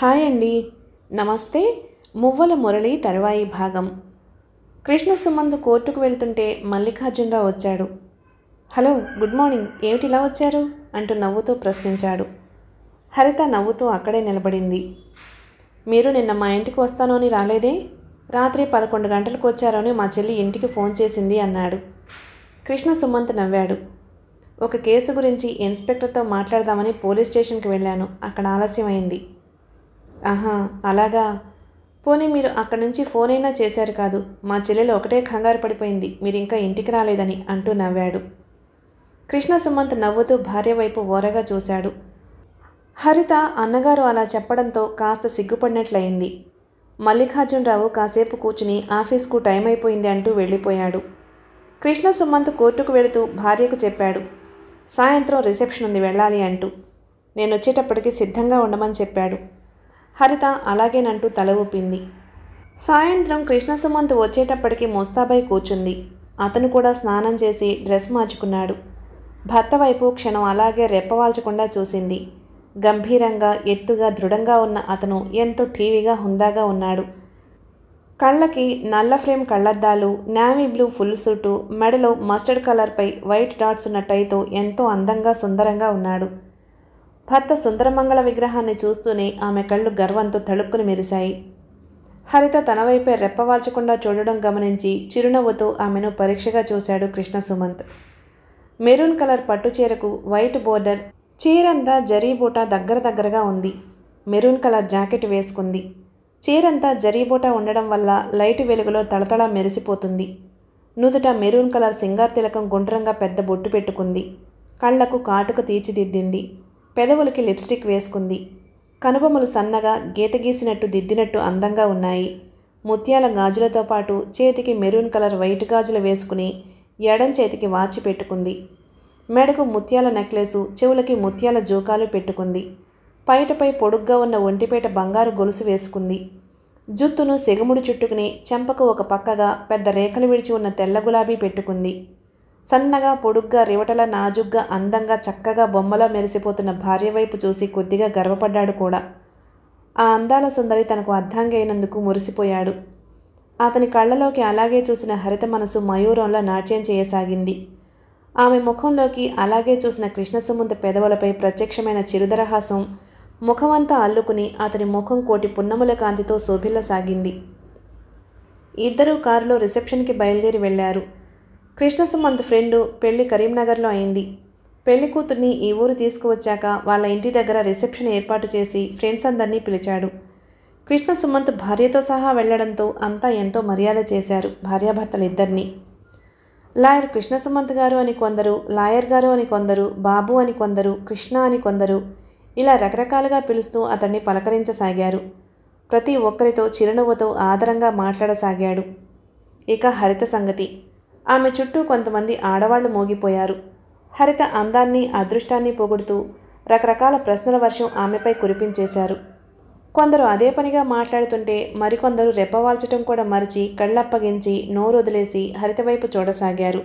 hi అండి నమస్తే మువ్వల మురళి తరువాయి భాగం కృష్ణ సుమందు కోర్టుకు వెళ్తుంటే మల్లికార్జునరావు వచ్చాడు హలో గుడ్ మార్నింగ్ ఏమిటిలా వచ్చారు అంటూ నవ్వుతూ ప్రశ్నించాడు హరిత నవ్వుతూ అక్కడే నిలబడింది మీరు నిన్న మా ఇంటికి వస్తాను అని రాలేదే రాత్రి పదకొండు గంటలకు వచ్చారని మా చెల్లి ఇంటికి ఫోన్ చేసింది అన్నాడు కృష్ణ సుమంత్ నవ్వాడు ఒక కేసు గురించి ఇన్స్పెక్టర్తో మాట్లాడదామని పోలీస్ స్టేషన్కి వెళ్ళాను అక్కడ ఆలస్యమైంది ఆహా అలాగా పోనీ మీరు అక్కడి నుంచి ఫోన్ అయినా చేశారు కాదు మా చెల్లెలు ఒకటే కంగారు పడిపోయింది మీరు ఇంకా ఇంటికి రాలేదని అంటూ నవ్వాడు కృష్ణ సుమంత్ నవ్వుతూ భార్య వైపు ఓరగా చూశాడు హరిత అన్నగారు అలా చెప్పడంతో కాస్త సిగ్గుపడినట్లయింది మల్లికార్జునరావు కాసేపు కూర్చుని ఆఫీస్కు టైం అయిపోయింది అంటూ వెళ్ళిపోయాడు కృష్ణ సుమంత్ కోర్టుకు వెళుతూ భార్యకు చెప్పాడు సాయంత్రం రిసెప్షన్ ఉంది వెళ్ళాలి అంటూ నేను వచ్చేటప్పటికి సిద్ధంగా ఉండమని చెప్పాడు హరిత అలాగేనంటూ తల ఊపింది సాయంత్రం కృష్ణసుమంత్ వచ్చేటప్పటికి ముస్తాబాయ్ కూర్చుంది అతను కూడా స్నానం చేసి డ్రెస్ మార్చుకున్నాడు భర్త వైపు క్షణం అలాగే రెప్పవాల్చకుండా చూసింది గంభీరంగా ఎత్తుగా దృఢంగా ఉన్న అతను ఎంతో టీవీగా హుందాగా ఉన్నాడు కళ్ళకి నల్ల ఫ్రేమ్ కళ్ళద్దాలు నావీ బ్లూ ఫుల్ సూటు మెడలో మస్టర్డ్ కలర్పై వైట్ డాట్స్ ఉన్న టైతో ఎంతో అందంగా సుందరంగా ఉన్నాడు భర్త సుందరమంగళ విగ్రహాన్ని చూస్తూనే ఆమె కళ్ళు గర్వంతో తళుక్కుని మెరిశాయి హరిత తన వైపే రెప్పవాల్చకుండా చూడడం గమనించి చిరునవ్వుతో ఆమెను పరీక్షగా చూశాడు కృష్ణ సుమంత్ మెరూన్ కలర్ పట్టు చీరకు వైట్ బోర్డర్ చీరంతా జరీబూట దగ్గర దగ్గరగా ఉంది మెరూన్ కలర్ జాకెట్ వేసుకుంది చీరంతా జరీబూట ఉండడం వల్ల లైట్ వెలుగులో తళతళ మెరిసిపోతుంది నుదుట మెరూన్ కలర్ సింగార్ తిలకం గుండ్రంగా పెద్ద బొట్టు పెట్టుకుంది కళ్లకు కాటుకు తీర్చిదిద్దింది పెదవులకి లిప్స్టిక్ వేసుకుంది కనుబొమ్మలు సన్నగా గీత గీసినట్టు దిద్దినట్టు అందంగా ఉన్నాయి ముత్యాల గాజులతో పాటు చేతికి మెరూన్ కలర్ వైట్ గాజులు వేసుకుని ఎడం చేతికి వాచి పెట్టుకుంది మెడకు ముత్యాల నెక్లెసు చెవులకి ముత్యాల జోకాలు పెట్టుకుంది పైటపై పొడుగ్గా ఉన్న ఒంటిపేట బంగారు గొలుసు వేసుకుంది జుత్తును సెగుముడి చుట్టుకుని చెంపకు ఒక పక్కగా పెద్ద రేఖలు విడిచి ఉన్న తెల్ల గులాబీ పెట్టుకుంది సన్నగా పొడుగ్గా రివటల నాజుగ్గా అందంగా చక్కగా బొమ్మలా మెరిసిపోతున్న భార్య వైపు చూసి కొద్దిగా గర్వపడ్డాడు కూడా ఆ అందాల సుందరి తనకు అర్థంగైనందుకు మురిసిపోయాడు అతని కళ్ళలోకి అలాగే చూసిన హరిత మనసు మయూరంలా నాట్యం చేయసాగింది ఆమె ముఖంలోకి అలాగే చూసిన కృష్ణసుమంత పెదవులపై ప్రత్యక్షమైన చిరుదరహాసం ముఖమంతా అల్లుకుని అతని ముఖం కోటి పున్నముల కాంతితో శోభిల్లసాగింది ఇద్దరూ కారులో రిసెప్షన్కి బయలుదేరి వెళ్లారు కృష్ణ సుమంత్ ఫ్రెండ్ పెళ్లి కరీంనగర్లో అయింది పెళ్లి కూతుర్ని ఈ ఊరు తీసుకువచ్చాక వాళ్ళ ఇంటి దగ్గర రిసెప్షన్ ఏర్పాటు చేసి ఫ్రెండ్స్ అందరినీ పిలిచాడు కృష్ణ సుమంత్ భార్యతో సహా వెళ్లడంతో అంతా ఎంతో మర్యాద చేశారు భార్యాభర్తలిద్దరినీ లాయర్ కృష్ణ సుమంత్ గారు అని కొందరు లాయర్ గారు అని కొందరు బాబు అని కొందరు కృష్ణ అని కొందరు ఇలా రకరకాలుగా పిలుస్తూ అతన్ని పలకరించసాగారు ప్రతి ఒక్కరితో చిరునవ్వుతో ఆదరంగా మాట్లాడసాగాడు ఇక హరిత సంగతి ఆమె చుట్టూ కొంతమంది ఆడవాళ్లు మోగిపోయారు హరిత అందాన్ని అదృష్టాన్ని పొగుడుతూ రకరకాల ప్రశ్నల వర్షం ఆమెపై కురిపించేశారు కొందరు అదే పనిగా మాట్లాడుతుంటే మరికొందరు రెప్పవాల్చటం కూడా మరిచి కళ్ళప్పగించి నోరొదిలేసి హరిత వైపు చూడసాగారు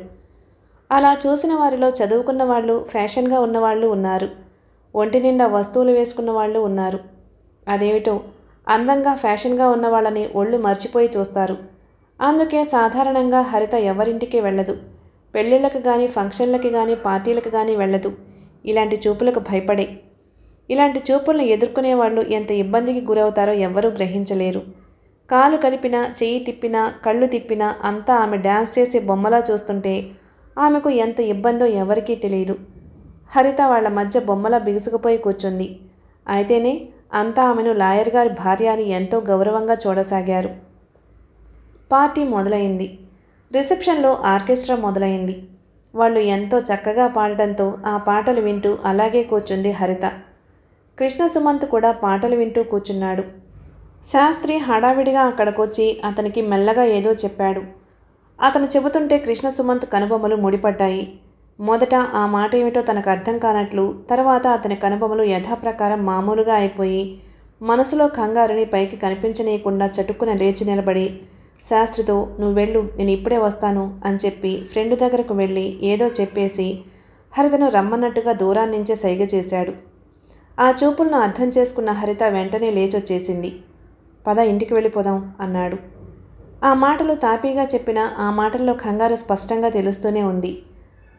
అలా చూసిన వారిలో చదువుకున్న వాళ్ళు ఫ్యాషన్గా ఉన్నవాళ్ళు ఉన్నారు ఒంటి నిండా వస్తువులు వేసుకున్న వాళ్ళు ఉన్నారు అదేమిటో అందంగా ఫ్యాషన్గా ఉన్నవాళ్ళని ఒళ్ళు మర్చిపోయి చూస్తారు అందుకే సాధారణంగా హరిత ఎవరింటికి వెళ్ళదు పెళ్ళిళ్ళకి కానీ ఫంక్షన్లకి కానీ పార్టీలకు కానీ వెళ్ళదు ఇలాంటి చూపులకు భయపడే ఇలాంటి చూపులను ఎదుర్కొనే వాళ్ళు ఎంత ఇబ్బందికి గురవుతారో ఎవ్వరూ గ్రహించలేరు కాలు కదిపినా చెయ్యి తిప్పినా కళ్ళు తిప్పినా అంతా ఆమె డ్యాన్స్ చేసే బొమ్మలా చూస్తుంటే ఆమెకు ఎంత ఇబ్బందో ఎవరికీ తెలియదు హరిత వాళ్ల మధ్య బొమ్మలా బిగుసుకుపోయి కూర్చుంది అయితేనే అంతా ఆమెను లాయర్ గారి భార్య అని ఎంతో గౌరవంగా చూడసాగారు పార్టీ మొదలైంది రిసెప్షన్లో ఆర్కెస్ట్రా మొదలైంది వాళ్ళు ఎంతో చక్కగా పాడటంతో ఆ పాటలు వింటూ అలాగే కూర్చుంది హరిత కృష్ణ సుమంత్ కూడా పాటలు వింటూ కూర్చున్నాడు శాస్త్రి హడావిడిగా అక్కడికొచ్చి అతనికి మెల్లగా ఏదో చెప్పాడు అతను చెబుతుంటే కృష్ణ సుమంత్ కనుబొమ్మలు ముడిపడ్డాయి మొదట ఆ మాట ఏమిటో తనకు అర్థం కానట్లు తర్వాత అతని కనుబొమ్మలు యథాప్రకారం మామూలుగా అయిపోయి మనసులో కంగారుని పైకి కనిపించనీయకుండా చటుక్కున లేచి నిలబడి శాస్త్రితో నువ్వు వెళ్ళు నేను ఇప్పుడే వస్తాను అని చెప్పి ఫ్రెండ్ దగ్గరకు వెళ్ళి ఏదో చెప్పేసి హరితను రమ్మన్నట్టుగా దూరాన్నించే సైగ చేశాడు ఆ చూపులను అర్థం చేసుకున్న హరిత వెంటనే లేచొచ్చేసింది పద ఇంటికి వెళ్ళిపోదాం అన్నాడు ఆ మాటలు తాపీగా చెప్పిన ఆ మాటల్లో కంగారు స్పష్టంగా తెలుస్తూనే ఉంది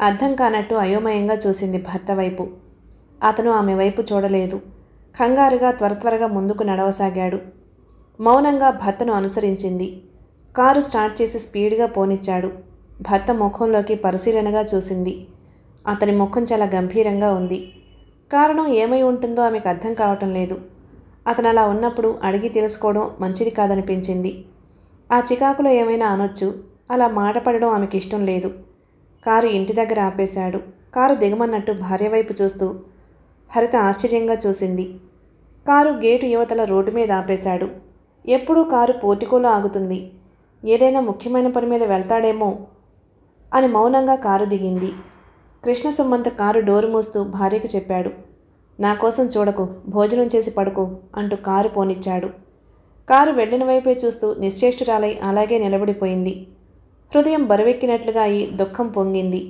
అర్థం కానట్టు అయోమయంగా చూసింది భర్త వైపు అతను ఆమె వైపు చూడలేదు కంగారుగా త్వర త్వరగా ముందుకు నడవసాగాడు మౌనంగా భర్తను అనుసరించింది కారు స్టార్ట్ చేసి స్పీడ్గా పోనిచ్చాడు భర్త ముఖంలోకి పరిశీలనగా చూసింది అతని ముఖం చాలా గంభీరంగా ఉంది కారణం ఏమై ఉంటుందో ఆమెకు అర్థం కావటం లేదు అతను అలా ఉన్నప్పుడు అడిగి తెలుసుకోవడం మంచిది కాదనిపించింది ఆ చికాకులో ఏమైనా అనొచ్చు అలా మాటపడడం ఆమెకి ఇష్టం లేదు కారు ఇంటి దగ్గర ఆపేశాడు కారు దిగమన్నట్టు భార్య వైపు చూస్తూ హరిత ఆశ్చర్యంగా చూసింది కారు గేటు యువతల రోడ్డు మీద ఆపేశాడు ఎప్పుడూ కారు పోర్టికోలో ఆగుతుంది ఏదైనా ముఖ్యమైన పని మీద వెళ్తాడేమో అని మౌనంగా కారు దిగింది కృష్ణ సుమంత్ కారు డోరు మూస్తూ భార్యకు చెప్పాడు నా కోసం చూడకు భోజనం చేసి పడుకో అంటూ కారు పోనిచ్చాడు కారు వెళ్ళిన వైపే చూస్తూ నిశ్చేష్టురాలై అలాగే నిలబడిపోయింది హృదయం బరువెక్కినట్లుగా అయి దుఃఖం పొంగింది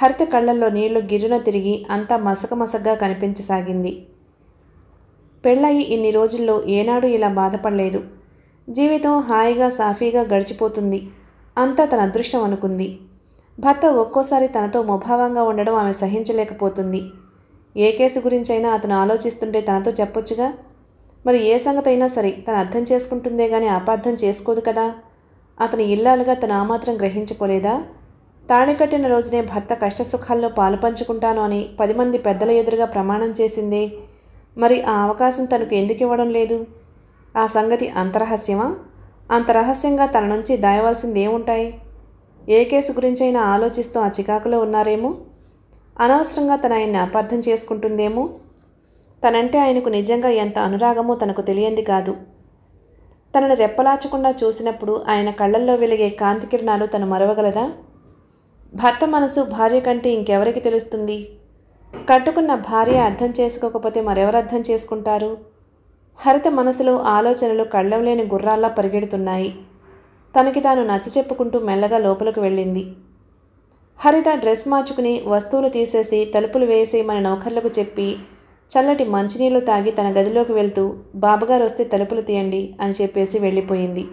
హరిత కళ్ళల్లో నీళ్లు గిర్రున తిరిగి అంతా మసకమసగ్గా కనిపించసాగింది పెళ్ళయి ఇన్ని రోజుల్లో ఏనాడు ఇలా బాధపడలేదు జీవితం హాయిగా సాఫీగా గడిచిపోతుంది అంతా తన అదృష్టం అనుకుంది భర్త ఒక్కోసారి తనతో ముభావంగా ఉండడం ఆమె సహించలేకపోతుంది ఏ కేసు గురించైనా అతను ఆలోచిస్తుంటే తనతో చెప్పొచ్చుగా మరి ఏ సంగతి అయినా సరే తను అర్థం చేసుకుంటుందే కానీ అపార్థం చేసుకోదు కదా అతని ఇల్లాలుగా తను ఆమాత్రం గ్రహించుకోలేదా తాళి కట్టిన రోజునే భర్త కష్టసుఖాల్లో పంచుకుంటాను అని పది మంది పెద్దల ఎదురుగా ప్రమాణం చేసిందే మరి ఆ అవకాశం తనకు ఎందుకు ఇవ్వడం లేదు ఆ సంగతి అంతరహస్యమా అంత రహస్యంగా తన నుంచి దాయవలసింది ఏముంటాయి ఏ కేసు గురించైనా ఆలోచిస్తూ ఆ చికాకులో ఉన్నారేమో అనవసరంగా తన ఆయన్ని అపార్థం చేసుకుంటుందేమో తనంటే ఆయనకు నిజంగా ఎంత అనురాగమో తనకు తెలియంది కాదు తనను రెప్పలాచకుండా చూసినప్పుడు ఆయన కళ్ళల్లో వెలిగే కాంతి కిరణాలు తను మరవగలదా భర్త మనసు భార్య కంటే ఇంకెవరికి తెలుస్తుంది కట్టుకున్న భార్య అర్థం చేసుకోకపోతే మరెవరు అర్థం చేసుకుంటారు హరిత మనసులో ఆలోచనలు లేని గుర్రాల్లా పరిగెడుతున్నాయి తనకి తాను నచ్చ చెప్పుకుంటూ మెల్లగా లోపలికి వెళ్ళింది హరిత డ్రెస్ మార్చుకుని వస్తువులు తీసేసి తలుపులు వేసి మన నౌకర్లకు చెప్పి చల్లటి మంచినీళ్లు తాగి తన గదిలోకి వెళ్తూ బాబుగారు వస్తే తలుపులు తీయండి అని చెప్పేసి వెళ్ళిపోయింది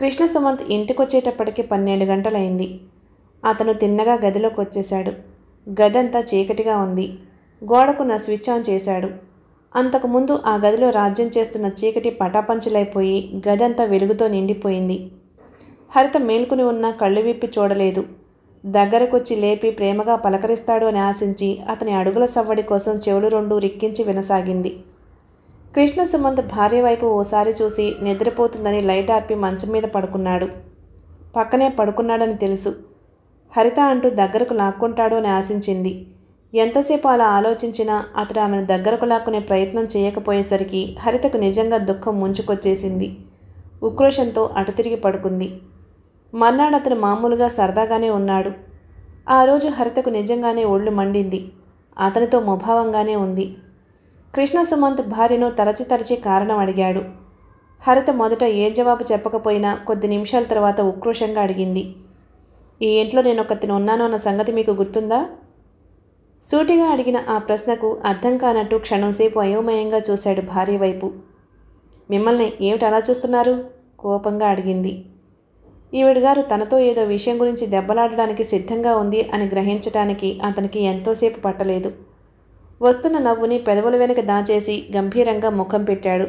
కృష్ణ సుమంత్ ఇంటికొచ్చేటప్పటికి పన్నెండు గంటలైంది అతను తిన్నగా గదిలోకి వచ్చేశాడు గదంతా చీకటిగా ఉంది గోడకున్న స్విచ్ ఆన్ చేశాడు అంతకుముందు ఆ గదిలో రాజ్యం చేస్తున్న చీకటి పటాపంచలైపోయి గదంతా వెలుగుతో నిండిపోయింది హరిత మేల్కొని ఉన్న కళ్ళు విప్పి చూడలేదు దగ్గరకొచ్చి లేపి ప్రేమగా పలకరిస్తాడు అని ఆశించి అతని అడుగుల సవ్వడి కోసం చెవులు రెండు రిక్కించి వినసాగింది కృష్ణ సుమంత్ భార్య వైపు ఓసారి చూసి నిద్రపోతుందని లైట్ ఆర్పి మంచం మీద పడుకున్నాడు పక్కనే పడుకున్నాడని తెలుసు హరిత అంటూ దగ్గరకు లాక్కుంటాడు అని ఆశించింది ఎంతసేపు అలా ఆలోచించినా అతడు ఆమెను దగ్గరకు లాక్కునే ప్రయత్నం చేయకపోయేసరికి హరితకు నిజంగా దుఃఖం ముంచుకొచ్చేసింది ఉక్రోషంతో అటు తిరిగి పడుకుంది మర్నాడు అతను మామూలుగా సరదాగానే ఉన్నాడు ఆ రోజు హరితకు నిజంగానే ఒళ్ళు మండింది అతనితో ముభావంగానే ఉంది కృష్ణ సుమంత్ భార్యను తరచి తరచి కారణం అడిగాడు హరిత మొదట ఏం జవాబు చెప్పకపోయినా కొద్ది నిమిషాల తర్వాత ఉక్రోషంగా అడిగింది ఈ ఇంట్లో నేను ఒకతిని ఉన్నాను అన్న సంగతి మీకు గుర్తుందా సూటిగా అడిగిన ఆ ప్రశ్నకు అర్థం కానట్టు క్షణంసేపు అయోమయంగా చూశాడు భార్య వైపు మిమ్మల్ని ఏమిటి అలా చూస్తున్నారు కోపంగా అడిగింది గారు తనతో ఏదో విషయం గురించి దెబ్బలాడడానికి సిద్ధంగా ఉంది అని గ్రహించటానికి అతనికి ఎంతోసేపు పట్టలేదు వస్తున్న నవ్వుని పెదవుల వెనుక దాచేసి గంభీరంగా ముఖం పెట్టాడు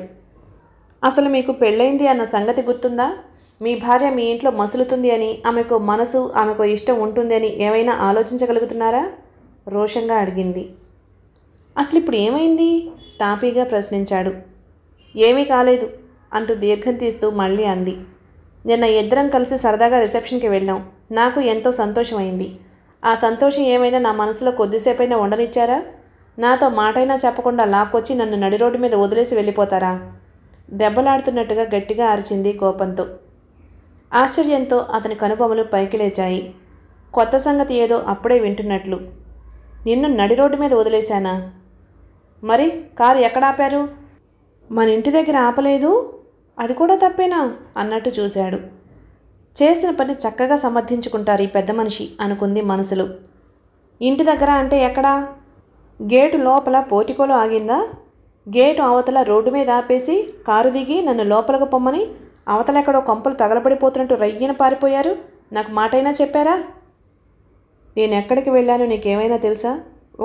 అసలు మీకు పెళ్ళైంది అన్న సంగతి గుర్తుందా మీ భార్య మీ ఇంట్లో మసులుతుంది అని ఆమెకు మనసు ఆమెకు ఇష్టం ఉంటుంది అని ఏమైనా ఆలోచించగలుగుతున్నారా రోషంగా అడిగింది అసలు ఇప్పుడు ఏమైంది తాపీగా ప్రశ్నించాడు ఏమీ కాలేదు అంటూ దీర్ఘం తీస్తూ మళ్ళీ అంది నిన్న ఇద్దరం కలిసి సరదాగా రిసెప్షన్కి వెళ్ళాం నాకు ఎంతో సంతోషమైంది ఆ సంతోషం ఏమైనా నా మనసులో కొద్దిసేపైనా ఉండనిచ్చారా నాతో మాటైనా చెప్పకుండా లాక్కొచ్చి నన్ను నడి రోడ్డు మీద వదిలేసి వెళ్ళిపోతారా దెబ్బలాడుతున్నట్టుగా గట్టిగా అరిచింది కోపంతో ఆశ్చర్యంతో అతని కనుబొమలు పైకి లేచాయి కొత్త సంగతి ఏదో అప్పుడే వింటున్నట్లు నిన్ను నడి రోడ్డు మీద వదిలేశానా మరి కారు ఎక్కడ ఆపారు మన ఇంటి దగ్గర ఆపలేదు అది కూడా తప్పేనా అన్నట్టు చూశాడు చేసిన పని చక్కగా సమర్థించుకుంటారు ఈ పెద్ద మనిషి అనుకుంది మనసులు ఇంటి దగ్గర అంటే ఎక్కడా గేటు లోపల పోటికోలు ఆగిందా గేటు అవతల రోడ్డు మీద ఆపేసి కారు దిగి నన్ను లోపలకు పొమ్మని అవతల ఎక్కడో కొంపలు తగలబడిపోతున్నట్టు రయ్యన పారిపోయారు నాకు మాటైనా చెప్పారా నేను ఎక్కడికి వెళ్ళానో నీకేమైనా తెలుసా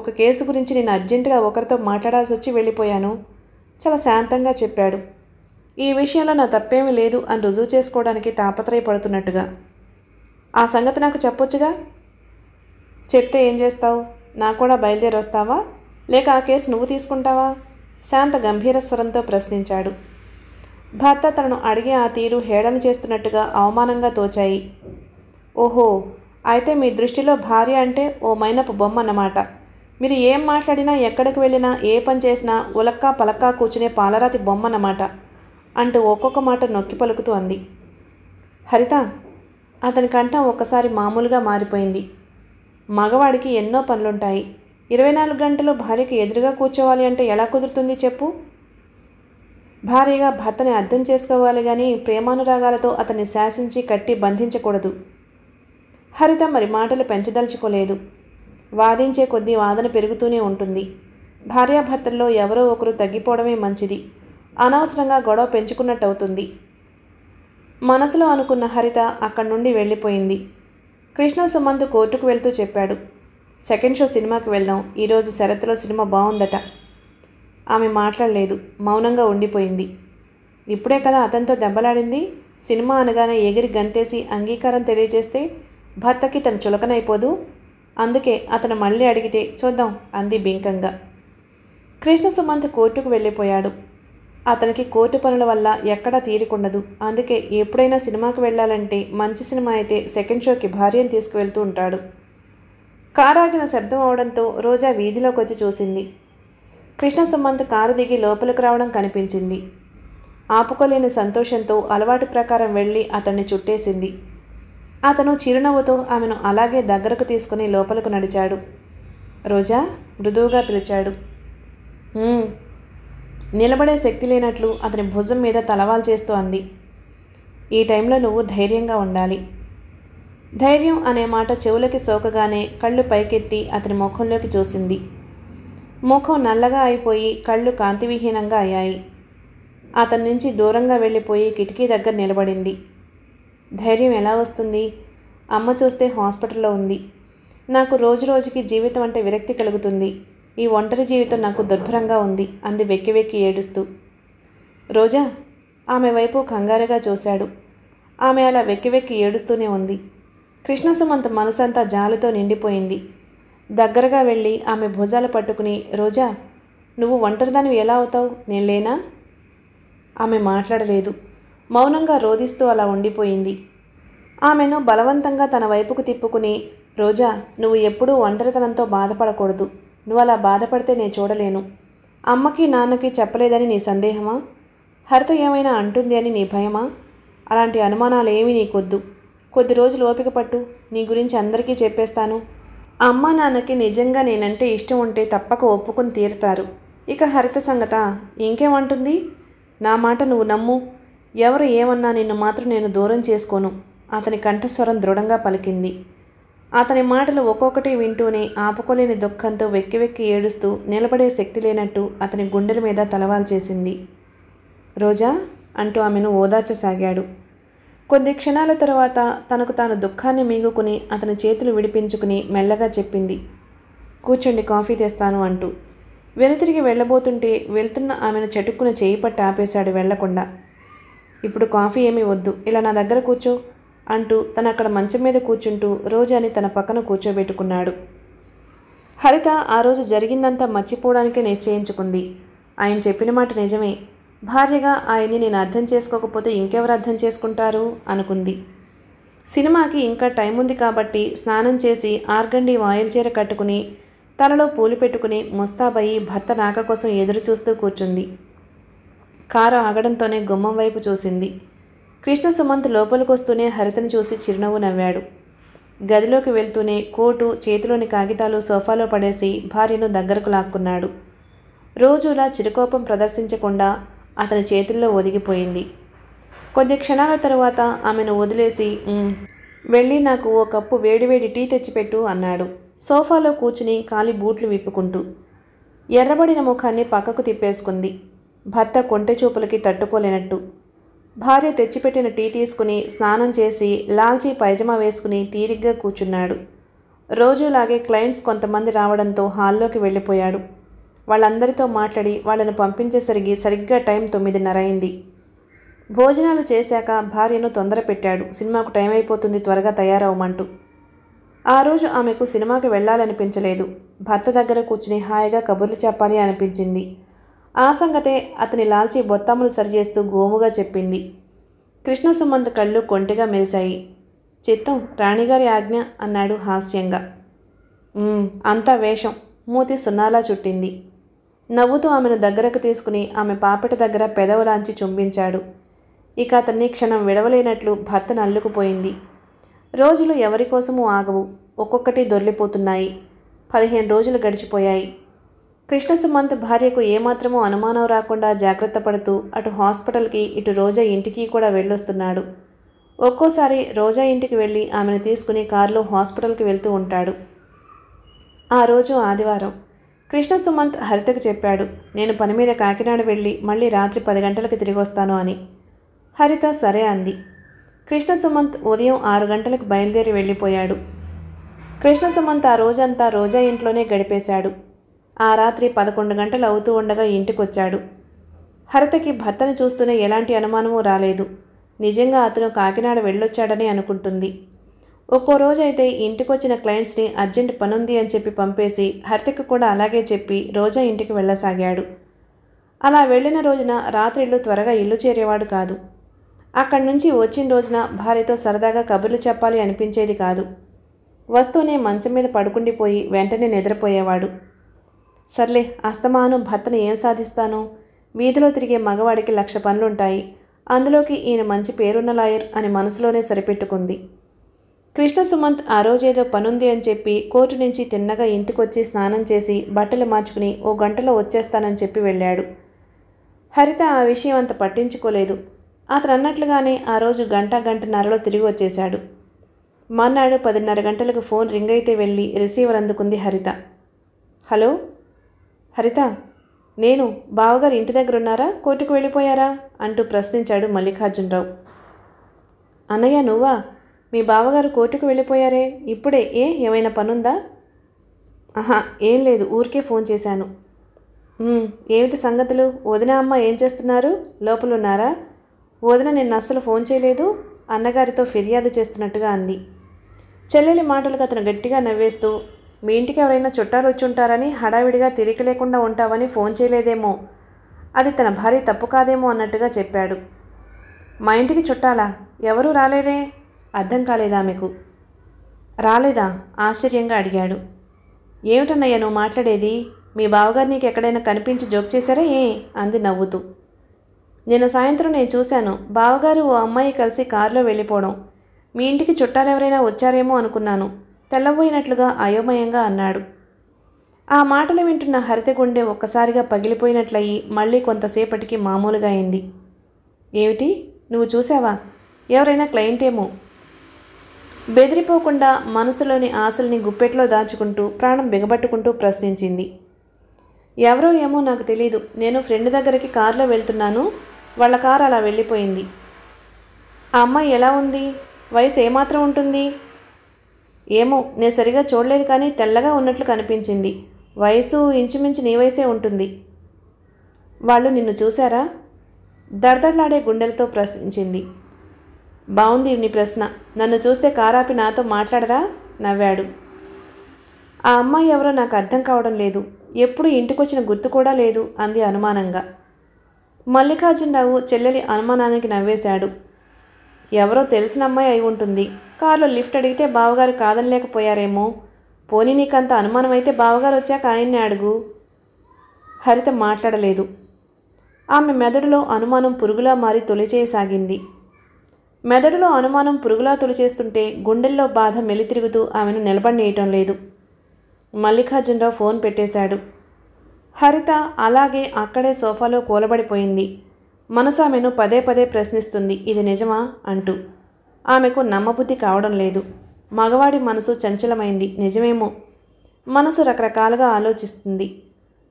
ఒక కేసు గురించి నేను అర్జెంటుగా ఒకరితో మాట్లాడాల్సి వచ్చి వెళ్ళిపోయాను చాలా శాంతంగా చెప్పాడు ఈ విషయంలో నా తప్పేమీ లేదు అని రుజువు చేసుకోవడానికి తాపత్రయపడుతున్నట్టుగా ఆ సంగతి నాకు చెప్పొచ్చుగా చెప్తే ఏం చేస్తావు నా కూడా బయలుదేరి వస్తావా లేక ఆ కేసు నువ్వు తీసుకుంటావా శాంత గంభీర స్వరంతో ప్రశ్నించాడు భర్త తనను అడిగే ఆ తీరు హేళన చేస్తున్నట్టుగా అవమానంగా తోచాయి ఓహో అయితే మీ దృష్టిలో భార్య అంటే ఓ మైనపు బొమ్మ అన్నమాట మీరు ఏం మాట్లాడినా ఎక్కడికి వెళ్ళినా ఏ పని చేసినా ఉలక్కా పలక్కా కూర్చునే పాలరాతి బొమ్మ అన్నమాట అంటూ ఒక్కొక్క మాట నొక్కి పలుకుతూ అంది హరిత అతని కంఠం ఒక్కసారి మామూలుగా మారిపోయింది మగవాడికి ఎన్నో పనులుంటాయి ఇరవై నాలుగు గంటలు భార్యకి ఎదురుగా కూర్చోవాలి అంటే ఎలా కుదురుతుంది చెప్పు భార్యగా భర్తని అర్థం చేసుకోవాలి కానీ ప్రేమానురాగాలతో అతన్ని శాసించి కట్టి బంధించకూడదు హరిత మరి మాటలు పెంచదలుచుకోలేదు వాదించే కొద్దీ వాదన పెరుగుతూనే ఉంటుంది భార్యాభర్తల్లో ఎవరో ఒకరు తగ్గిపోవడమే మంచిది అనవసరంగా గొడవ పెంచుకున్నట్టు అవుతుంది మనసులో అనుకున్న హరిత అక్కడి నుండి వెళ్ళిపోయింది కృష్ణ సుమంత్ కోర్టుకు వెళ్తూ చెప్పాడు సెకండ్ షో సినిమాకి వెళ్దాం ఈరోజు శరత్లో సినిమా బాగుందట ఆమె మాట్లాడలేదు మౌనంగా ఉండిపోయింది ఇప్పుడే కదా అతనితో దెబ్బలాడింది సినిమా అనగానే ఎగిరి గంతేసి అంగీకారం తెలియజేస్తే భర్తకి తను చులకనైపోదు అందుకే అతను మళ్ళీ అడిగితే చూద్దాం అంది బింకంగా కృష్ణ సుమంత్ కోర్టుకు వెళ్ళిపోయాడు అతనికి కోర్టు పనుల వల్ల ఎక్కడా తీరికుండదు అందుకే ఎప్పుడైనా సినిమాకు వెళ్ళాలంటే మంచి సినిమా అయితే సెకండ్ షోకి భార్యను తీసుకువెళ్తూ ఉంటాడు కారాగిన శబ్దం అవడంతో రోజా వీధిలోకి వచ్చి చూసింది కృష్ణ సుమంత్ కారు దిగి లోపలికి రావడం కనిపించింది ఆపుకోలేని సంతోషంతో అలవాటు ప్రకారం వెళ్ళి అతన్ని చుట్టేసింది అతను చిరునవ్వుతో ఆమెను అలాగే దగ్గరకు తీసుకుని లోపలకు నడిచాడు రోజా మృదువుగా పిలిచాడు నిలబడే శక్తి లేనట్లు అతని భుజం మీద తలవాల్ చేస్తూ అంది ఈ టైంలో నువ్వు ధైర్యంగా ఉండాలి ధైర్యం అనే మాట చెవులకి సోకగానే కళ్ళు పైకెత్తి అతని ముఖంలోకి చూసింది ముఖం నల్లగా అయిపోయి కళ్ళు కాంతివిహీనంగా అయ్యాయి అతని నుంచి దూరంగా వెళ్ళిపోయి కిటికీ దగ్గర నిలబడింది ధైర్యం ఎలా వస్తుంది అమ్మ చూస్తే హాస్పిటల్లో ఉంది నాకు రోజు రోజుకి జీవితం అంటే విరక్తి కలుగుతుంది ఈ ఒంటరి జీవితం నాకు దుర్భరంగా ఉంది అంది వెక్కి వెక్కి ఏడుస్తూ రోజా ఆమె వైపు కంగారుగా చూశాడు ఆమె అలా వెక్కి వెక్కి ఏడుస్తూనే ఉంది కృష్ణసుమంత్ మనసంతా జాలితో నిండిపోయింది దగ్గరగా వెళ్ళి ఆమె భుజాలు పట్టుకుని రోజా నువ్వు ఒంటరిదానివి ఎలా అవుతావు నేను లేనా ఆమె మాట్లాడలేదు మౌనంగా రోధిస్తూ అలా ఉండిపోయింది ఆమెను బలవంతంగా తన వైపుకు తిప్పుకుని రోజా నువ్వు ఎప్పుడూ ఒంటరితనంతో బాధపడకూడదు నువ్వు అలా బాధపడితే నేను చూడలేను అమ్మకి నాన్నకి చెప్పలేదని నీ సందేహమా హరిత ఏమైనా అంటుంది అని నీ భయమా అలాంటి అనుమానాలు ఏమీ నీకొద్దు కొద్ది రోజులు ఓపిక పట్టు నీ గురించి అందరికీ చెప్పేస్తాను అమ్మ నాన్నకి నిజంగా నేనంటే ఇష్టం ఉంటే తప్పక ఒప్పుకుని తీరుతారు ఇక హరిత సంగత ఇంకేమంటుంది నా మాట నువ్వు నమ్ము ఎవరు ఏమన్నా నిన్ను మాత్రం నేను దూరం చేసుకోను అతని కంఠస్వరం దృఢంగా పలికింది అతని మాటలు ఒక్కొక్కటి వింటూనే ఆపుకోలేని దుఃఖంతో వెక్కి వెక్కి ఏడుస్తూ నిలబడే శక్తి లేనట్టు అతని గుండెల మీద తలవాల్ చేసింది రోజా అంటూ ఆమెను ఓదార్చసాగాడు కొద్ది క్షణాల తర్వాత తనకు తాను దుఃఖాన్ని మీగుకుని అతని చేతులు విడిపించుకుని మెల్లగా చెప్పింది కూర్చోండి కాఫీ తెస్తాను అంటూ వెనుతిరిగి వెళ్ళబోతుంటే వెళ్తున్న ఆమెను చటుక్కున చేయి పట్టి ఆపేశాడు వెళ్లకుండా ఇప్పుడు కాఫీ ఏమీ వద్దు ఇలా నా దగ్గర కూర్చో అంటూ తను అక్కడ మంచం మీద కూర్చుంటూ రోజాని తన పక్కన కూర్చోబెట్టుకున్నాడు హరిత ఆ రోజు జరిగిందంతా మర్చిపోవడానికే నిశ్చయించుకుంది ఆయన చెప్పిన మాట నిజమే భార్యగా ఆయన్ని నేను అర్థం చేసుకోకపోతే ఇంకెవరు అర్థం చేసుకుంటారు అనుకుంది సినిమాకి ఇంకా టైం ఉంది కాబట్టి స్నానం చేసి ఆర్గండి వాయిల్ చీర కట్టుకుని తలలో పూలు పెట్టుకుని ముస్తాబయ్యి భర్త నాక కోసం ఎదురు చూస్తూ కూర్చుంది కారు ఆగడంతోనే గుమ్మం వైపు చూసింది కృష్ణ సుమంత్ లోపలికొస్తూనే హరితను చూసి చిరునవ్వు నవ్వాడు గదిలోకి వెళ్తూనే కోటు చేతిలోని కాగితాలు సోఫాలో పడేసి భార్యను దగ్గరకు లాక్కున్నాడు రోజులా చిరుకోపం ప్రదర్శించకుండా అతని చేతుల్లో ఒదిగిపోయింది కొద్ది క్షణాల తరువాత ఆమెను వదిలేసి వెళ్ళి నాకు ఓ కప్పు వేడివేడి టీ తెచ్చిపెట్టు అన్నాడు సోఫాలో కూర్చుని కాలి బూట్లు విప్పుకుంటూ ఎర్రబడిన ముఖాన్ని పక్కకు తిప్పేసుకుంది భర్త కొంటె చూపులకి తట్టుకోలేనట్టు భార్య తెచ్చిపెట్టిన టీ తీసుకుని స్నానం చేసి లాల్చీ పైజమా వేసుకుని తీరిగ్గా కూర్చున్నాడు రోజులాగే క్లయింట్స్ కొంతమంది రావడంతో హాల్లోకి వెళ్ళిపోయాడు వాళ్ళందరితో మాట్లాడి వాళ్ళను పంపించేసరికి సరిగ్గా టైం తొమ్మిదిన్నర అయింది భోజనాలు చేశాక భార్యను తొందర పెట్టాడు సినిమాకు టైం అయిపోతుంది త్వరగా తయారవమంటూ ఆ రోజు ఆమెకు సినిమాకి వెళ్ళాలనిపించలేదు భర్త దగ్గర కూర్చుని హాయిగా కబుర్లు చెప్పాలి అనిపించింది ఆ సంగతే అతని లాల్చి బొత్తములు సరిచేస్తూ గోముగా చెప్పింది కృష్ణ సుమంత్ కళ్ళు కొంటిగా మెరిశాయి చిత్తం రాణిగారి ఆజ్ఞ అన్నాడు హాస్యంగా అంతా వేషం మూతి సున్నాలా చుట్టింది నవ్వుతూ ఆమెను దగ్గరకు తీసుకుని ఆమె పాపిట దగ్గర పెదవులాంచి చుంబించాడు ఇక అతన్ని క్షణం విడవలేనట్లు భర్త నల్లుకుపోయింది రోజులు ఎవరికోసమూ ఆగవు ఒక్కొక్కటి దొర్లిపోతున్నాయి పదిహేను రోజులు గడిచిపోయాయి కృష్ణ సుమంత్ భార్యకు ఏమాత్రమూ అనుమానం రాకుండా జాగ్రత్త పడుతూ అటు హాస్పిటల్కి ఇటు రోజా ఇంటికి కూడా వెళ్ళొస్తున్నాడు ఒక్కోసారి రోజా ఇంటికి వెళ్ళి ఆమెను తీసుకుని కారులో హాస్పిటల్కి వెళ్తూ ఉంటాడు ఆ రోజు ఆదివారం కృష్ణ సుమంత్ హరితకు చెప్పాడు నేను పని మీద కాకినాడ వెళ్ళి మళ్ళీ రాత్రి పది గంటలకు తిరిగి వస్తాను అని హరిత సరే అంది కృష్ణ సుమంత్ ఉదయం ఆరు గంటలకు బయలుదేరి వెళ్ళిపోయాడు కృష్ణ సుమంత్ ఆ రోజంతా రోజా ఇంట్లోనే గడిపేశాడు ఆ రాత్రి పదకొండు గంటలు అవుతూ ఉండగా ఇంటికొచ్చాడు హరతకి భర్తను చూస్తూనే ఎలాంటి అనుమానమూ రాలేదు నిజంగా అతను కాకినాడ వెళ్ళొచ్చాడని అనుకుంటుంది ఒక్కో రోజైతే ఇంటికొచ్చిన క్లయింట్స్ని అర్జెంట్ పనుంది అని చెప్పి పంపేసి హరితకు కూడా అలాగే చెప్పి రోజా ఇంటికి వెళ్ళసాగాడు అలా వెళ్ళిన రోజున రాత్రిళ్ళు త్వరగా ఇల్లు చేరేవాడు కాదు అక్కడి నుంచి వచ్చిన రోజున భార్యతో సరదాగా కబుర్లు చెప్పాలి అనిపించేది కాదు వస్తూనే మంచం మీద పడుకుండిపోయి వెంటనే నిద్రపోయేవాడు సర్లే అస్తమానం భర్తను ఏం సాధిస్తాను వీధిలో తిరిగే మగవాడికి లక్ష పనులుంటాయి అందులోకి ఈయన మంచి పేరున్న లాయర్ అని మనసులోనే సరిపెట్టుకుంది కృష్ణ సుమంత్ ఆ రోజేదో పనుంది అని చెప్పి కోర్టు నుంచి తిన్నగా ఇంటికొచ్చి స్నానం చేసి బట్టలు మార్చుకుని ఓ గంటలో వచ్చేస్తానని చెప్పి వెళ్ళాడు హరిత ఆ విషయం అంత పట్టించుకోలేదు అతను అన్నట్లుగానే ఆ రోజు గంట గంటన్నరలో తిరిగి వచ్చేశాడు మన్నాడు పదిన్నర గంటలకు ఫోన్ రింగ్ అయితే వెళ్ళి రిసీవర్ అందుకుంది హరిత హలో హరిత నేను బావగారు ఇంటి దగ్గర ఉన్నారా కోర్టుకు వెళ్ళిపోయారా అంటూ ప్రశ్నించాడు మల్లికార్జునరావు అన్నయ్య నువ్వా మీ బావగారు కోర్టుకు వెళ్ళిపోయారే ఇప్పుడే ఏ ఏమైనా పనుందా ఆహా ఏం లేదు ఊరికే ఫోన్ చేశాను ఏమిటి సంగతులు వదిన అమ్మ ఏం చేస్తున్నారు లోపలున్నారా వదిన నిన్న అస్సలు ఫోన్ చేయలేదు అన్నగారితో ఫిర్యాదు చేస్తున్నట్టుగా అంది చెల్లెలి మాటలకు అతను గట్టిగా నవ్వేస్తూ మీ ఇంటికి ఎవరైనా చుట్టాలు వచ్చుంటారని హడావిడిగా తిరిగి లేకుండా ఉంటావని ఫోన్ చేయలేదేమో అది తన భార్య తప్పు కాదేమో అన్నట్టుగా చెప్పాడు మా ఇంటికి చుట్టాలా ఎవరూ రాలేదే అర్థం కాలేదా ఆమెకు రాలేదా ఆశ్చర్యంగా అడిగాడు ఏమిటన్నయ్య నువ్వు మాట్లాడేది మీ బావగారు నీకు ఎక్కడైనా కనిపించి జోక్ చేశారా ఏ అంది నవ్వుతూ నిన్న సాయంత్రం నేను చూశాను బావగారు ఓ అమ్మాయి కలిసి కారులో వెళ్ళిపోవడం మీ ఇంటికి చుట్టాలు ఎవరైనా వచ్చారేమో అనుకున్నాను తెల్లబోయినట్లుగా అయోమయంగా అన్నాడు ఆ మాటలు వింటున్న హరిత గుండె ఒక్కసారిగా పగిలిపోయినట్లయి మళ్ళీ కొంతసేపటికి మామూలుగా అయింది ఏమిటి నువ్వు చూసావా ఎవరైనా క్లయింట్ ఏమో బెదిరిపోకుండా మనసులోని ఆశల్ని గుప్పెట్లో దాచుకుంటూ ప్రాణం బిగబట్టుకుంటూ ప్రశ్నించింది ఎవరో ఏమో నాకు తెలీదు నేను ఫ్రెండ్ దగ్గరికి కారులో వెళ్తున్నాను వాళ్ళ కారు అలా వెళ్ళిపోయింది ఆ అమ్మాయి ఎలా ఉంది వయసు ఏమాత్రం ఉంటుంది ఏమో నేను సరిగా చూడలేదు కానీ తెల్లగా ఉన్నట్లు కనిపించింది వయసు ఇంచుమించు నీ వయసే ఉంటుంది వాళ్ళు నిన్ను చూశారా దడదడలాడే గుండెలతో ప్రశ్నించింది బాగుంది నీ ప్రశ్న నన్ను చూస్తే కారాపి నాతో మాట్లాడరా నవ్వాడు ఆ అమ్మాయి ఎవరో నాకు అర్థం కావడం లేదు ఎప్పుడు ఇంటికొచ్చిన గుర్తు కూడా లేదు అంది అనుమానంగా మల్లికార్జునరావు చెల్లెలి అనుమానానికి నవ్వేశాడు ఎవరో తెలిసిన అమ్మాయి అయి ఉంటుంది కారులో లిఫ్ట్ అడిగితే బావగారు కాదనలేకపోయారేమో పోనీ నీకంత అనుమానం అయితే బావగారు వచ్చాక ఆయన్ని అడుగు హరిత మాట్లాడలేదు ఆమె మెదడులో అనుమానం పురుగులా మారి తొలిచేయసాగింది మెదడులో అనుమానం పురుగులా తొలిచేస్తుంటే గుండెల్లో బాధ మెలితిరుగుతూ ఆమెను నిలబడనేయటం లేదు మల్లికార్జునరావు ఫోన్ పెట్టేశాడు హరిత అలాగే అక్కడే సోఫాలో కూలబడిపోయింది మనసు ఆమెను పదే పదే ప్రశ్నిస్తుంది ఇది నిజమా అంటూ ఆమెకు నమ్మబుద్ధి కావడం లేదు మగవాడి మనసు చంచలమైంది నిజమేమో మనసు రకరకాలుగా ఆలోచిస్తుంది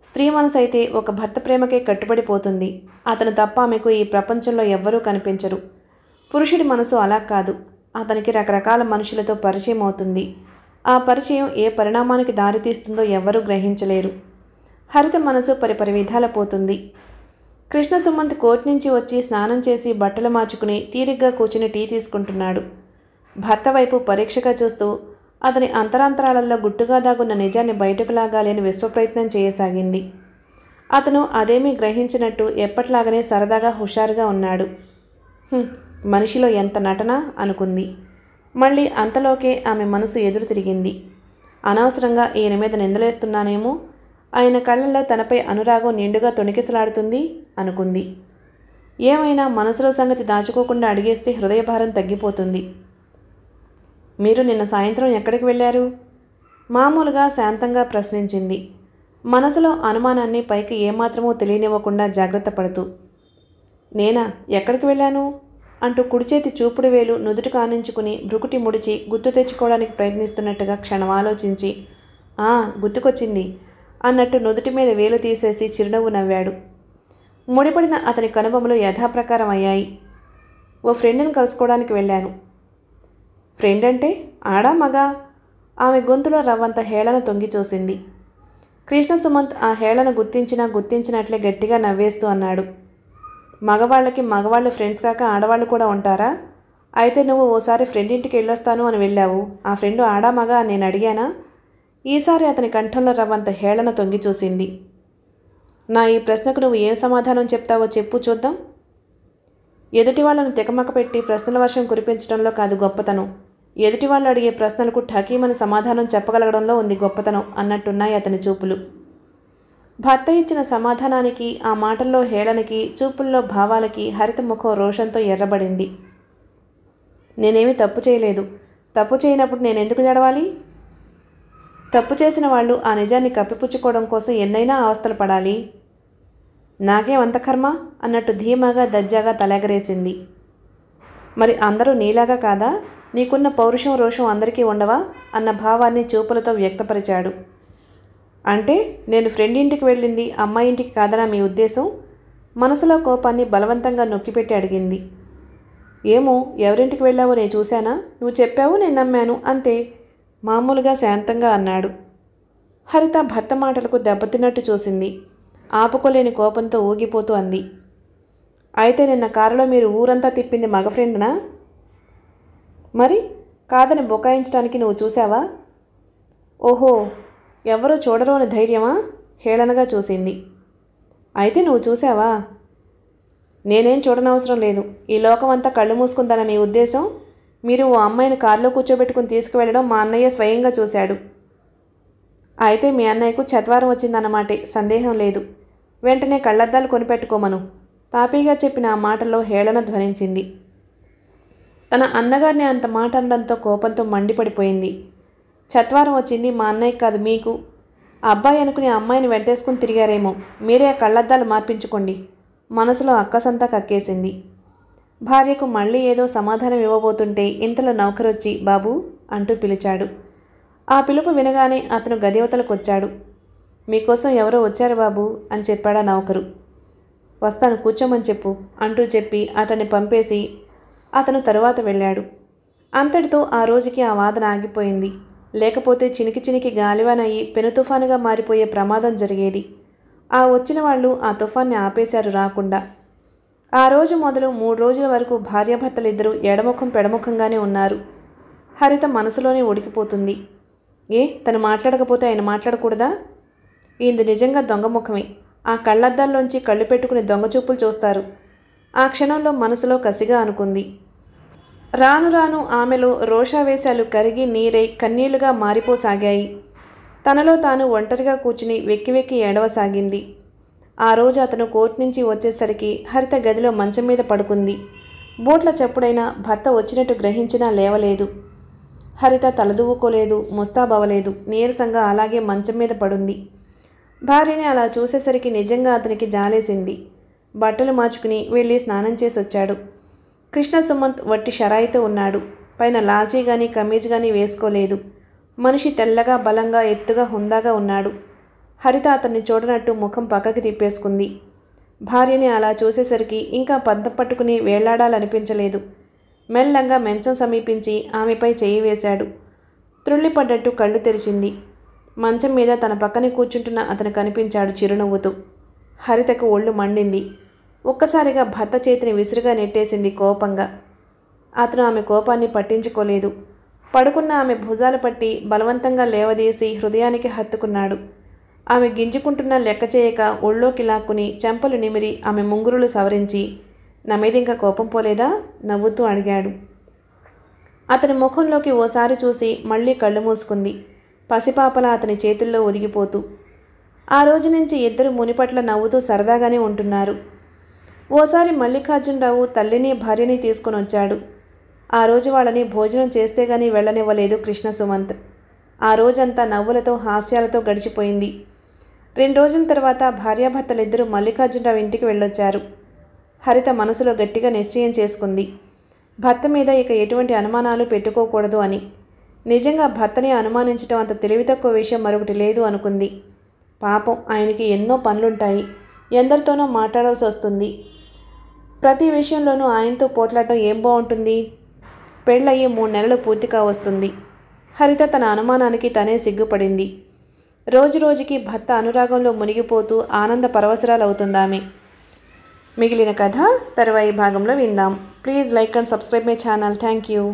స్త్రీ మనసు అయితే ఒక భర్త ప్రేమకే కట్టుబడిపోతుంది అతను తప్ప ఆమెకు ఈ ప్రపంచంలో ఎవ్వరూ కనిపించరు పురుషుడి మనసు అలా కాదు అతనికి రకరకాల మనుషులతో పరిచయం అవుతుంది ఆ పరిచయం ఏ పరిణామానికి దారితీస్తుందో ఎవ్వరూ గ్రహించలేరు హరిత మనసు పరిపరి విధాల పోతుంది కృష్ణ సుమంత్ కోర్టు నుంచి వచ్చి స్నానం చేసి బట్టలు మార్చుకుని తీరిగ్గా కూర్చుని టీ తీసుకుంటున్నాడు భర్త వైపు పరీక్షగా చూస్తూ అతని అంతరాంతరాలలో గుట్టుగా దాగున్న నిజాన్ని బయటకు లాగాలని విశ్వప్రయత్నం చేయసాగింది అతను అదేమీ గ్రహించినట్టు ఎప్పట్లాగనే సరదాగా హుషారుగా ఉన్నాడు మనిషిలో ఎంత నటన అనుకుంది మళ్ళీ అంతలోకే ఆమె మనసు ఎదురు తిరిగింది అనవసరంగా ఈయన మీద నిందలేస్తున్నానేమో ఆయన కళ్ళల్లో తనపై అనురాగం నిండుగా తొణికిసలాడుతుంది అనుకుంది ఏమైనా మనసులో సంగతి దాచుకోకుండా అడిగేస్తే హృదయభారం తగ్గిపోతుంది మీరు నిన్న సాయంత్రం ఎక్కడికి వెళ్ళారు మామూలుగా శాంతంగా ప్రశ్నించింది మనసులో అనుమానాన్ని పైకి ఏమాత్రమూ తెలియనివ్వకుండా జాగ్రత్త పడుతూ నేనా ఎక్కడికి వెళ్ళాను అంటూ కుడిచేతి చూపుడు వేలు నుదుటి కానించుకుని బ్రుకుటి ముడిచి గుర్తు తెచ్చుకోవడానికి ప్రయత్నిస్తున్నట్టుగా క్షణం ఆలోచించి గుర్తుకొచ్చింది అన్నట్టు నుదుటి మీద వేలు తీసేసి చిరునవ్వు నవ్వాడు ముడిపడిన అతని కనుబొమ్మలు యథాప్రకారం అయ్యాయి ఓ ఫ్రెండ్ని కలుసుకోవడానికి వెళ్ళాను ఫ్రెండ్ అంటే ఆడా మగా ఆమె గొంతులో రవ్వంత హేళన తొంగి చూసింది కృష్ణ సుమంత్ ఆ హేళన గుర్తించినా గుర్తించినట్లే గట్టిగా నవ్వేస్తూ అన్నాడు మగవాళ్ళకి మగవాళ్ళు ఫ్రెండ్స్ కాక ఆడవాళ్ళు కూడా ఉంటారా అయితే నువ్వు ఓసారి ఫ్రెండ్ ఇంటికి వెళ్ళొస్తాను అని వెళ్ళావు ఆ ఫ్రెండ్ ఆడా మగా నేను అడిగానా ఈసారి అతని కంఠంలో రవ్వంత హేళన తొంగి చూసింది నా ఈ ప్రశ్నకు నువ్వు ఏం సమాధానం చెప్తావో చెప్పు చూద్దాం ఎదుటి వాళ్ళను తెకమక పెట్టి ప్రశ్నల వర్షం కురిపించడంలో కాదు గొప్పతనం ఎదుటి వాళ్ళు అడిగే ప్రశ్నలకు ఠకీమని సమాధానం చెప్పగలగడంలో ఉంది గొప్పతనం అన్నట్టున్నాయి అతని చూపులు భర్త ఇచ్చిన సమాధానానికి ఆ మాటల్లో హేళనకి చూపుల్లో భావాలకి హరిత ముఖం రోషంతో ఎర్రబడింది నేనేమి తప్పు చేయలేదు తప్పు చేయనప్పుడు నేనెందుకు జడవాలి తప్పు చేసిన వాళ్ళు ఆ నిజాన్ని కప్పిపుచ్చుకోవడం కోసం ఎన్నైనా అవస్థలు పడాలి నాకేం అంత కర్మ అన్నట్టు ధీమాగా దజ్జాగా తలెగరేసింది మరి అందరూ నీలాగా కాదా నీకున్న పౌరుషం రోషం అందరికీ ఉండవా అన్న భావాన్ని చూపులతో వ్యక్తపరిచాడు అంటే నేను ఫ్రెండ్ ఇంటికి వెళ్ళింది అమ్మాయి ఇంటికి కాదనా మీ ఉద్దేశం మనసులో కోపాన్ని బలవంతంగా నొక్కిపెట్టి అడిగింది ఏమో ఎవరింటికి వెళ్ళావో నేను చూశానా నువ్వు చెప్పావు నేను నమ్మాను అంతే మామూలుగా శాంతంగా అన్నాడు హరిత భర్త మాటలకు దెబ్బతిన్నట్టు చూసింది ఆపుకోలేని కోపంతో ఊగిపోతూ అంది అయితే నిన్న కారులో మీరు ఊరంతా తిప్పింది మగ ఫ్రెండ్నా మరి కాదని బొకాయించడానికి నువ్వు చూసావా ఓహో ఎవరో చూడరు అని ధైర్యమా హేళనగా చూసింది అయితే నువ్వు చూసావా నేనేం చూడనవసరం లేదు ఈ లోకం అంతా కళ్ళు మూసుకుందన్న మీ ఉద్దేశం మీరు ఓ అమ్మాయిని కారులో కూర్చోబెట్టుకుని తీసుకువెళ్ళడం మా అన్నయ్య స్వయంగా చూశాడు అయితే మీ అన్నయ్యకు చత్వారం వచ్చిందన్నమాటే సందేహం లేదు వెంటనే కళ్ళద్దాలు కొనిపెట్టుకోమను తాపీగా చెప్పిన ఆ మాటల్లో హేళన ధ్వనించింది తన అన్నగారిని అంత మాట అనడంతో కోపంతో మండిపడిపోయింది చత్వారం వచ్చింది మా అన్నయ్య కాదు మీకు అబ్బాయి అనుకుని అమ్మాయిని వెంటేసుకుని తిరిగారేమో మీరే కళ్ళద్దాలు మార్పించుకోండి మనసులో అక్కసంతా కక్కేసింది భార్యకు మళ్ళీ ఏదో సమాధానం ఇవ్వబోతుంటే ఇంతలో నౌకరొచ్చి బాబు అంటూ పిలిచాడు ఆ పిలుపు వినగానే అతను గదివతలకొచ్చాడు మీకోసం ఎవరో వచ్చారు బాబు అని చెప్పాడా నౌకరు వస్తాను కూర్చోమని చెప్పు అంటూ చెప్పి అతన్ని పంపేసి అతను తరువాత వెళ్ళాడు అంతటితో ఆ రోజుకి ఆ వాదన ఆగిపోయింది లేకపోతే చినికి చినికి గాలివానయ్యి పెను తుఫానుగా మారిపోయే ప్రమాదం జరిగేది ఆ వచ్చిన వాళ్ళు ఆ తుఫాన్ని ఆపేశారు రాకుండా ఆ రోజు మొదలు మూడు రోజుల వరకు భార్యాభర్తలిద్దరూ ఎడముఖం పెడముఖంగానే ఉన్నారు హరిత మనసులోనే ఉడికిపోతుంది ఏ తను మాట్లాడకపోతే ఆయన మాట్లాడకూడదా ఇందు నిజంగా దొంగముఖమే ఆ కళ్ళద్దాల్లోంచి కళ్ళు పెట్టుకుని దొంగచూపులు చూస్తారు ఆ క్షణంలో మనసులో కసిగా అనుకుంది రాను రాను ఆమెలో రోషావేశాలు కరిగి నీరై కన్నీళ్లుగా మారిపోసాగాయి తనలో తాను ఒంటరిగా కూర్చుని వెక్కి వెక్కి ఏడవసాగింది ఆ రోజు అతను కోర్టు నుంచి వచ్చేసరికి హరిత గదిలో మంచం మీద పడుకుంది బోట్ల చెప్పుడైనా భర్త వచ్చినట్టు గ్రహించినా లేవలేదు హరిత తలదువ్వుకోలేదు ముస్తాబవలేదు నీరసంగా అలాగే మంచం మీద పడుంది భార్యని అలా చూసేసరికి నిజంగా అతనికి జాలేసింది బట్టలు మార్చుకుని వెళ్ళి స్నానం చేసి వచ్చాడు కృష్ణ సుమంత్ వట్టి షరాయితో ఉన్నాడు పైన లాచీ కానీ కమీజ్ కానీ వేసుకోలేదు మనిషి తెల్లగా బలంగా ఎత్తుగా హుందాగా ఉన్నాడు హరిత అతన్ని చూడనట్టు ముఖం పక్కకి తిప్పేసుకుంది భార్యని అలా చూసేసరికి ఇంకా పద్ద పట్టుకుని వేళ్లాడాలనిపించలేదు మెల్లంగా మంచం సమీపించి ఆమెపై చేయి వేశాడు త్రుళ్ళిపడ్డట్టు కళ్ళు తెరిచింది మంచం మీద తన పక్కనే కూర్చుంటున్న అతను కనిపించాడు చిరునవ్వుతూ హరితకు ఒళ్ళు మండింది ఒక్కసారిగా భర్త చేతిని విసురుగా నెట్టేసింది కోపంగా అతను ఆమె కోపాన్ని పట్టించుకోలేదు పడుకున్న ఆమె భుజాలు పట్టి బలవంతంగా లేవదీసి హృదయానికి హత్తుకున్నాడు ఆమె గింజుకుంటున్న లెక్క చేయక ఒళ్ళోకి లాక్కుని చెంపలు నిమిరి ఆమె ముంగురులు సవరించి నమేదింక కోపం పోలేదా నవ్వుతూ అడిగాడు అతని ముఖంలోకి ఓసారి చూసి మళ్ళీ కళ్ళు మూసుకుంది పసిపాపల అతని చేతుల్లో ఒదిగిపోతూ ఆ రోజు నుంచి ఇద్దరు మునిపట్ల నవ్వుతూ సరదాగానే ఉంటున్నారు ఓసారి మల్లికార్జునరావు తల్లిని భార్యని తీసుకుని వచ్చాడు ఆ రోజు వాళ్ళని భోజనం చేస్తే గానీ వెళ్ళనివ్వలేదు కృష్ణ సుమంత్ ఆ రోజంతా నవ్వులతో హాస్యాలతో గడిచిపోయింది రెండు రోజుల తర్వాత భార్యాభర్తలిద్దరూ మల్లికార్జునరావు ఇంటికి వెళ్ళొచ్చారు హరిత మనసులో గట్టిగా నిశ్చయం చేసుకుంది భర్త మీద ఇక ఎటువంటి అనుమానాలు పెట్టుకోకూడదు అని నిజంగా భర్తని అనుమానించడం అంత తెలివి తక్కువ విషయం మరొకటి లేదు అనుకుంది పాపం ఆయనకి ఎన్నో పనులుంటాయి ఎందరితోనో మాట్లాడాల్సి వస్తుంది ప్రతి విషయంలోనూ ఆయనతో పోట్లాడటం ఏం బాగుంటుంది పెళ్ళయ్యి మూడు నెలలు పూర్తిగా వస్తుంది హరిత తన అనుమానానికి తనే సిగ్గుపడింది రోజురోజుకి భర్త అనురాగంలో మునిగిపోతూ ఆనంద పరవశరాలు అవుతుందామె మిగిలిన కథ తరువాయి భాగంలో విందాం please like and subscribe my channel thank you